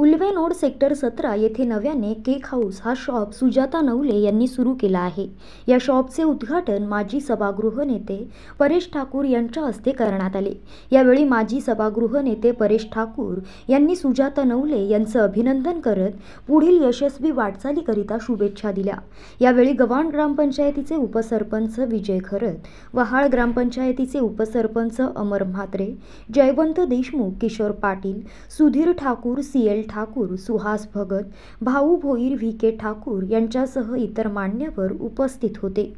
Ulwe node sector सतरा येथे नव्याने केक हाऊस हा शॉप सुजाता नवले यांनी सुरू केला आहे या शॉपचे उद्घाटन माजी सभागृह नेते परेश ठाकूर यांच्या हस्ते करण्यात आले यावेळी माजी सभागृह नेते परेश ठाकूर यांनी सुजाता नवले यांचं अभिनंदन करत पुढील यशस्वी वाटचालीकरिता शुभेच्छा दिल्या यावेळी गव्हाण ग्रामपंचायतीचे उपसरपंच विजय खरत वहाळ ग्रामपंचायतीचे उपसरपंच Amar Mhatre Jaywant Deshmukh Kishor Patil Sudhir Thakur C L Thakur Suhas Bhagat Bhau Bhoir V K Thakur यांच्यासह इतर मान्यवर उपस्थित होते